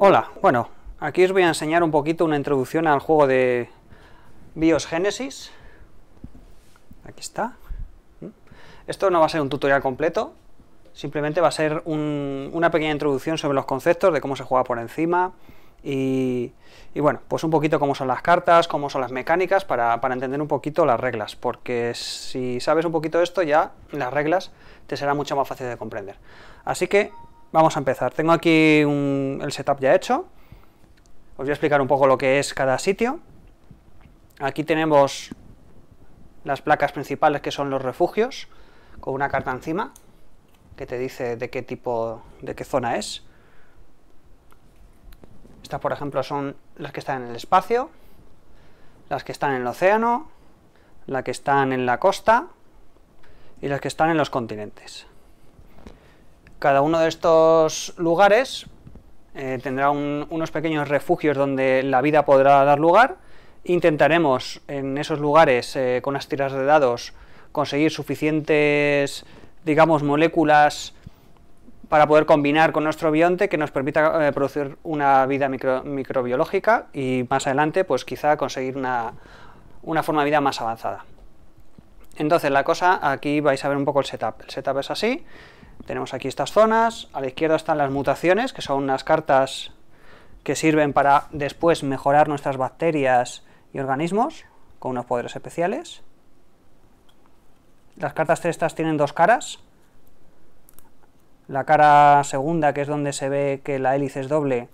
Hola, bueno, aquí os voy a enseñar un poquito una introducción al juego de BIOS Genesis. Aquí está. Esto no va a ser un tutorial completo, simplemente va a ser una pequeña introducción sobre los conceptos de cómo se juega por encima y, bueno, pues un poquito cómo son las cartas, cómo son las mecánicas para, entender un poquito las reglas, porque si sabes un poquito esto ya las reglas te será mucho más fácil de comprender. Así que vamos a empezar. Tengo aquí el setup ya hecho. Os voy a explicar un poco lo que es cada sitio. Aquí tenemos las placas principales que son los refugios, con una carta encima que te dice de qué tipo, de qué zona es. Estas, por ejemplo, son las que están en el espacio, las que están en el océano, las que están en la costa y las que están en los continentes. Cada uno de estos lugares eh, tendrá unos pequeños refugios donde la vida podrá dar lugar. Intentaremos en esos lugares, eh, con las tiras de dados, conseguir suficientes, digamos, moléculas para poder combinar con nuestro bionte que nos permita eh, producir una vida microbiológica y más adelante, pues quizá conseguir una, una forma de vida más avanzada. Entonces la cosa, aquí vais a ver un poco el setup. El setup es así, tenemos aquí estas zonas, a la izquierda están las mutaciones, que son unas cartas que sirven para después mejorar nuestras bacterias y organismos con unos poderes especiales. Las cartas estas tienen dos caras. La cara segunda, que es donde se ve que la hélice es doble,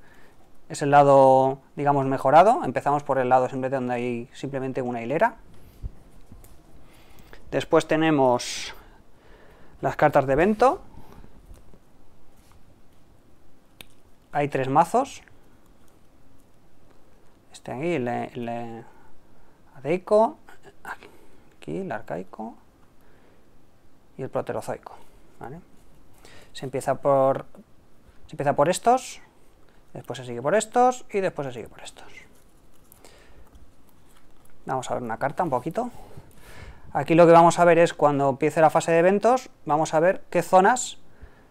es el lado, digamos, mejorado. Empezamos por el lado siempre donde hay simplemente una hilera. Después tenemos las cartas de evento, hay tres mazos. Este aquí, el adeico, aquí el arcaico y el proterozoico. Se empieza por se empieza por estos, después se sigue por estos y después se sigue por estos. Vamos a ver una carta un poquito. Aquí lo que vamos a ver es cuando empiece la fase de eventos, vamos a ver qué zonas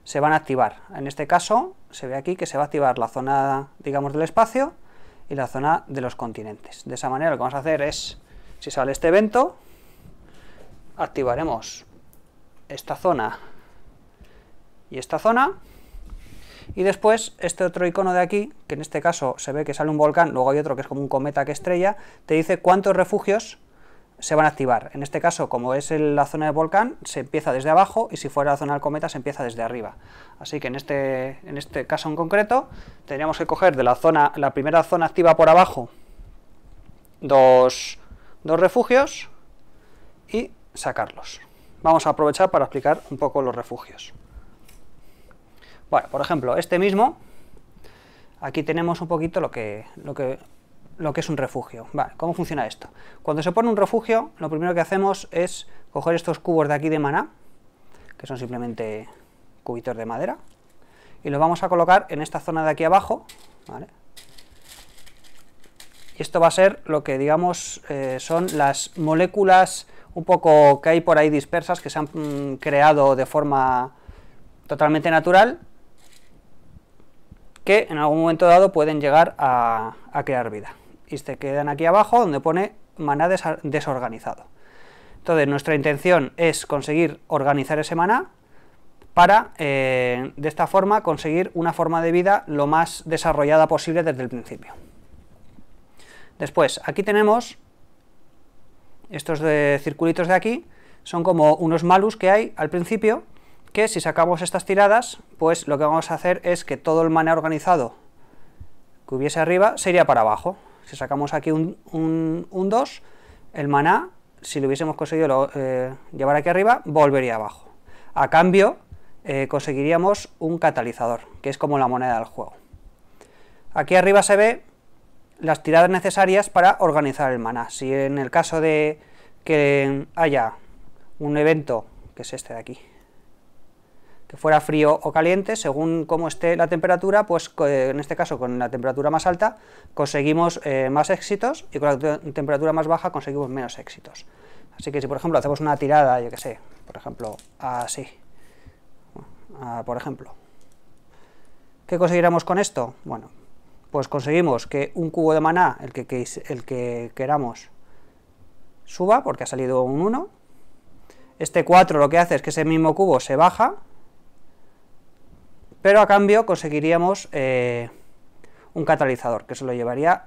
se van a activar. En este caso se ve aquí que se va a activar la zona, digamos, del espacio y la zona de los continentes. De esa manera lo que vamos a hacer es, si sale este evento, activaremos esta zona y esta zona, y después este otro icono de aquí, que en este caso se ve que sale un volcán, luego hay otro que es como un cometa que estrella, te dice cuántos refugios se van a activar. En este caso, como es la zona del volcán, se empieza desde abajo y si fuera la zona del cometa se empieza desde arriba. Así que en este, en este caso en concreto, tendríamos que coger de la zona, la primera zona activa por abajo, dos, refugios y sacarlos. Vamos a aprovechar para explicar un poco los refugios. Bueno, por ejemplo, este mismo, aquí tenemos un poquito lo que, lo que lo que es un refugio. ¿Cómo funciona esto? Cuando se pone un refugio, lo primero que hacemos es coger estos cubos de aquí de maná, que son simplemente cubitos de madera, y los vamos a colocar en esta zona de aquí abajo, Y esto va a ser lo que, digamos, eh, son las moléculas un poco que hay por ahí dispersas que se han mm, creado de forma totalmente natural que en algún momento dado pueden llegar a crear vida y se quedan aquí abajo donde pone maná desorganizado. Entonces nuestra intención es conseguir organizar ese maná para eh, de esta forma conseguir una forma de vida lo más desarrollada posible desde el principio. Después, aquí tenemos estos de circulitos de aquí, son como unos malus que hay al principio, que si sacamos estas tiradas, pues lo que vamos a hacer es que todo el maná organizado que hubiese arriba sería para abajo, si sacamos aquí un, 2, el maná, si lo hubiésemos conseguido eh, llevar aquí arriba, volvería abajo. A cambio, eh, conseguiríamos un catalizador, que es como la moneda del juego. Aquí arriba se ve las tiradas necesarias para organizar el maná. Si en el caso de que haya un evento, que es este de aquí, fuera frío o caliente, según cómo esté la temperatura, pues eh, en este caso con la temperatura más alta conseguimos eh, más éxitos y con la temperatura más baja conseguimos menos éxitos. Así que si por ejemplo hacemos una tirada, yo que sé, por ejemplo, así, por ejemplo, ¿qué conseguiremos con esto? Bueno, pues conseguimos que un cubo de maná, el que, el que queramos, suba, porque ha salido un 1, este 4 lo que hace es que ese mismo cubo se baja, pero a cambio conseguiríamos eh, un catalizador, que se lo llevaría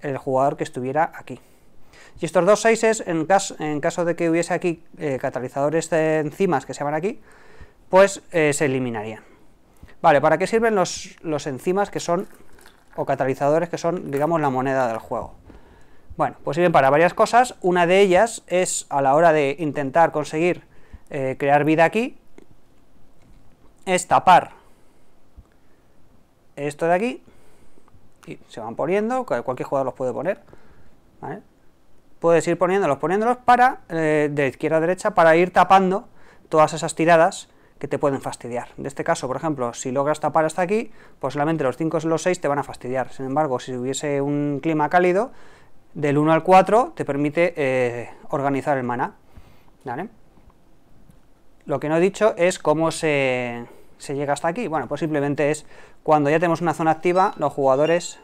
el jugador que estuviera aquí. Y estos dos 6 en caso, en caso de que hubiese aquí eh, catalizadores de enzimas que se van aquí, pues eh, se eliminarían. Vale, ¿para qué sirven los, enzimas que son, o catalizadores que son, digamos, la moneda del juego? Bueno, pues sirven para varias cosas. Una de ellas es a la hora de intentar conseguir crear vida aquí, es tapar esto de aquí, y se van poniendo, cualquier jugador los puede poner, ¿vale? Puedes ir poniéndolos, poniéndolos para, eh, de izquierda a derecha, para ir tapando todas esas tiradas que te pueden fastidiar. En este caso, por ejemplo, si logras tapar hasta aquí, pues solamente los 5 o los 6 te van a fastidiar. Sin embargo, si hubiese un clima cálido, del 1 al 4 te permite eh, organizar el maná. Lo que no he dicho es cómo se, se llega hasta aquí? Bueno, pues simplemente es cuando ya tenemos una zona activa, los jugadores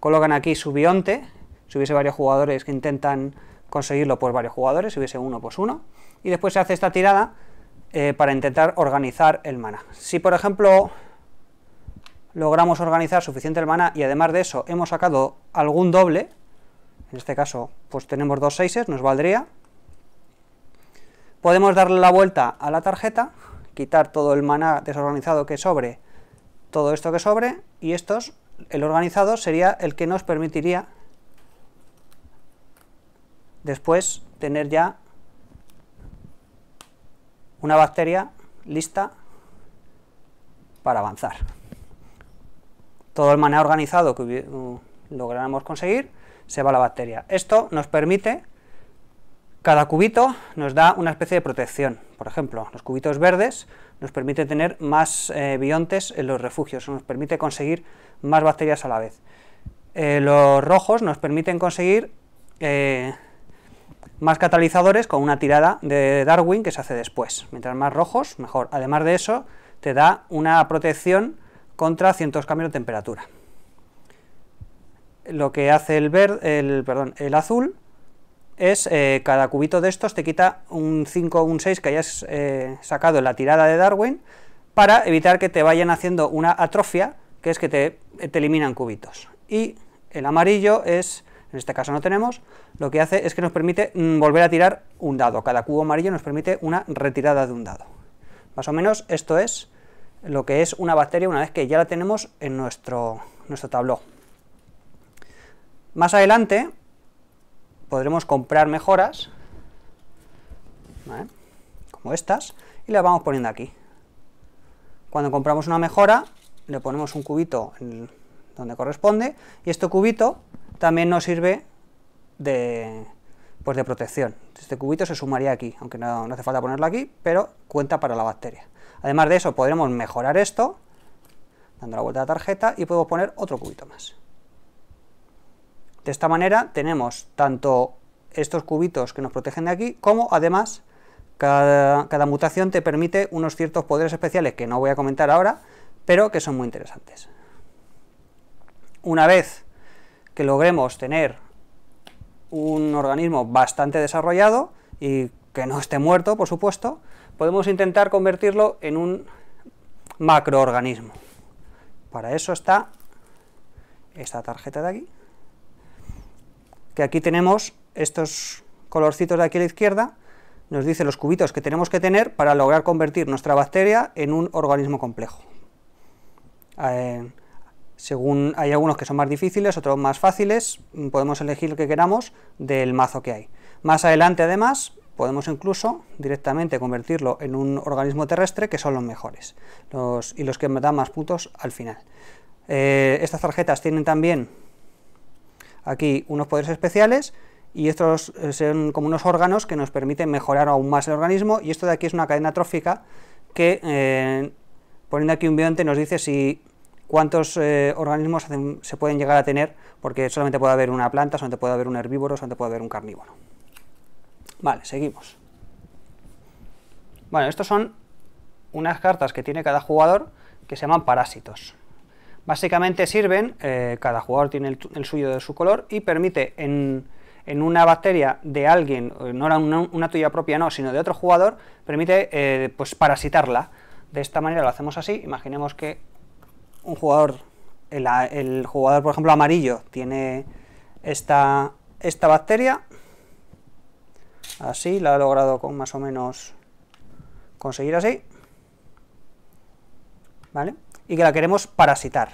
colocan aquí su bionte, si hubiese varios jugadores que intentan conseguirlo, pues varios jugadores, si hubiese uno, pues uno, y después se hace esta tirada eh, para intentar organizar el mana. Si por ejemplo logramos organizar suficiente el mana y además de eso hemos sacado algún doble, en este caso pues tenemos dos seises, nos valdría, podemos darle la vuelta a la tarjeta quitar todo el maná desorganizado que sobre, todo esto que sobre, y estos, el organizado sería el que nos permitiría después tener ya una bacteria lista para avanzar. Todo el maná organizado que mm, lográramos conseguir se va a la bacteria. Esto nos permite cada cubito nos da una especie de protección. Por ejemplo, los cubitos verdes nos permite tener más eh, biontes en los refugios, nos permite conseguir más bacterias a la vez. Eh, los rojos nos permiten conseguir eh, más catalizadores con una tirada de Darwin que se hace después. Mientras más rojos, mejor. Además de eso, te da una protección contra cientos cambios de temperatura. Lo que hace perdón, el azul es eh, cada cubito de estos te quita un 5 o un 6 que hayas eh, sacado en la tirada de Darwin para evitar que te vayan haciendo una atrofia, que es que te, eliminan cubitos. Y el amarillo es, en este caso no tenemos, lo que hace es que nos permite mm, volver a tirar un dado. Cada cubo amarillo nos permite una retirada de un dado. Más o menos esto es lo que es una bacteria una vez que ya la tenemos en nuestro, nuestro tabló. Más adelante podremos comprar mejoras, como estas, y las vamos poniendo aquí. Cuando compramos una mejora, le ponemos un cubito donde corresponde, y este cubito también nos sirve de, pues de protección. Este cubito se sumaría aquí, aunque no, no hace falta ponerlo aquí, pero cuenta para la bacteria. Además de eso, podremos mejorar esto, dando la vuelta a la tarjeta, y podemos poner otro cubito más. De esta manera tenemos tanto estos cubitos que nos protegen de aquí, como además cada, cada mutación te permite unos ciertos poderes especiales que no voy a comentar ahora, pero que son muy interesantes. Una vez que logremos tener un organismo bastante desarrollado y que no esté muerto, por supuesto, podemos intentar convertirlo en un macroorganismo. Para eso está esta tarjeta de aquí que aquí tenemos estos colorcitos de aquí a la izquierda, nos dice los cubitos que tenemos que tener para lograr convertir nuestra bacteria en un organismo complejo. Eh, según hay algunos que son más difíciles, otros más fáciles, podemos elegir lo que queramos del mazo que hay. Más adelante además podemos incluso directamente convertirlo en un organismo terrestre que son los mejores y los que me dan más puntos al final. Eh, estas tarjetas tienen también aquí unos poderes especiales y estos eh, son como unos órganos que nos permiten mejorar aún más el organismo y esto de aquí es una cadena trófica que eh, poniendo aquí un bionte nos dice si cuántos eh, organismos se pueden llegar a tener porque solamente puede haber una planta, solamente puede haber un herbívoro, solamente puede haber un carnívoro. Vale, seguimos. Bueno, estos son unas cartas que tiene cada jugador que se llaman parásitos. Básicamente sirven, eh, cada jugador tiene el, suyo de su color y permite en, una bacteria de alguien, eh, no era una, tuya propia, no, sino de otro jugador, permite eh, pues parasitarla. De esta manera lo hacemos así, imaginemos que un jugador, el, el jugador por ejemplo amarillo, tiene esta, esta bacteria, así, la ha logrado con más o menos conseguir así, ¿vale? y que la queremos parasitar.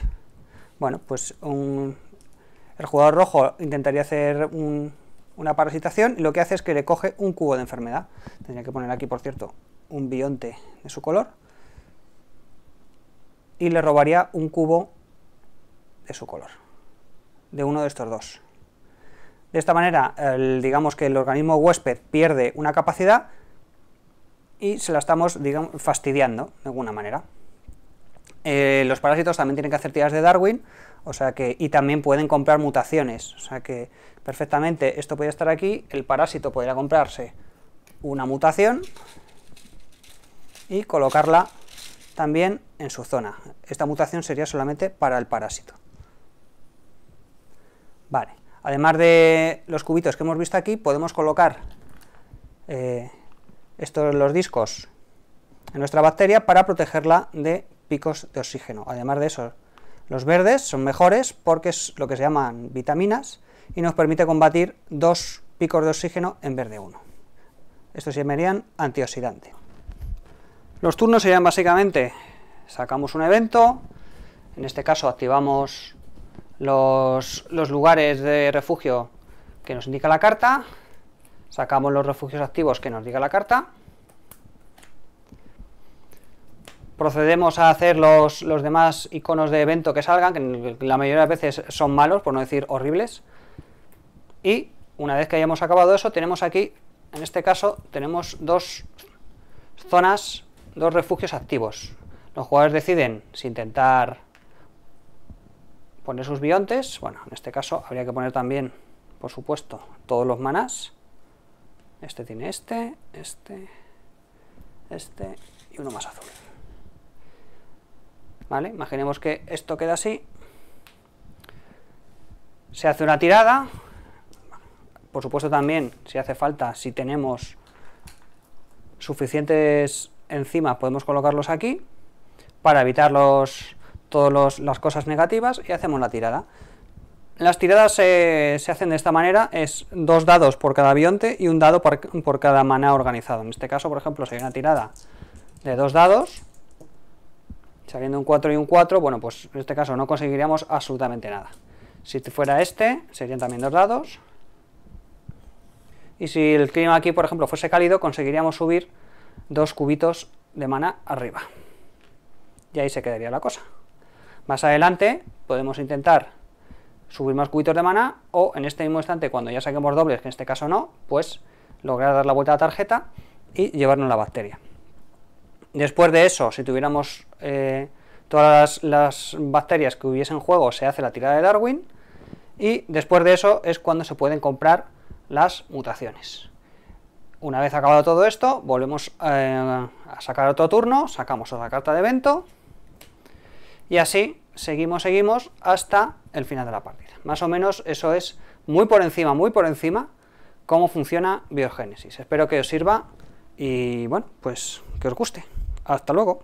Bueno, pues el jugador rojo intentaría hacer una parasitación y lo que hace es que le coge un cubo de enfermedad. Tendría que poner aquí, por cierto, un bionte de su color y le robaría un cubo de su color, de uno de estos dos. De esta manera, digamos que el organismo huésped pierde una capacidad y se la estamos digamos, fastidiando de alguna manera. Eh, los parásitos también tienen que hacer tiras de Darwin, o sea que, y también pueden comprar mutaciones, o sea que perfectamente esto puede estar aquí, el parásito podría comprarse una mutación y colocarla también en su zona. Esta mutación sería solamente para el parásito. Vale, además de los cubitos que hemos visto aquí, podemos colocar eh, estos los discos en nuestra bacteria para protegerla de picos de oxígeno. Además de eso, los verdes son mejores porque es lo que se llaman vitaminas y nos permite combatir dos picos de oxígeno en vez de uno. Estos se llamarían antioxidante. Los turnos serían básicamente, sacamos un evento, en este caso activamos los, los lugares de refugio que nos indica la carta, sacamos los refugios activos que nos diga la carta, procedemos a hacer los, demás iconos de evento que salgan, que la mayoría de veces son malos, por no decir horribles. Y una vez que hayamos acabado eso, tenemos aquí, en este caso, tenemos dos zonas, dos refugios activos. Los jugadores deciden si intentar poner sus biontes, bueno, en este caso habría que poner también, por supuesto, todos los manás. Este tiene este, este, este y uno más azul. Imaginemos que esto queda así, se hace una tirada, por supuesto también, si hace falta, si tenemos suficientes encima, podemos colocarlos aquí, para evitar los, todas las cosas negativas, y hacemos la tirada. Las tiradas se, hacen de esta manera, es dos dados por cada bionte y un dado por, por cada maná organizado. En este caso, por ejemplo, hay una tirada de dos dados, Saliendo un 4 y un 4, bueno, pues en este caso no conseguiríamos absolutamente nada. Si fuera este, serían también dos dados. Y si el clima aquí, por ejemplo, fuese cálido, conseguiríamos subir dos cubitos de mana arriba. Y ahí se quedaría la cosa. Más adelante podemos intentar subir más cubitos de mana o en este mismo instante, cuando ya saquemos dobles, que en este caso no, pues lograr dar la vuelta a la tarjeta y llevarnos la bacteria. Después de eso, si tuviéramos eh, todas las, bacterias que hubiesen en juego, se hace la tirada de Darwin. Y después de eso es cuando se pueden comprar las mutaciones. Una vez acabado todo esto, volvemos eh, a sacar otro turno, sacamos otra carta de evento. Y así seguimos, seguimos hasta el final de la partida. Más o menos eso es muy por encima, muy por encima, cómo funciona biogénesis. Espero que os sirva y bueno, pues que os guste. Hasta luego.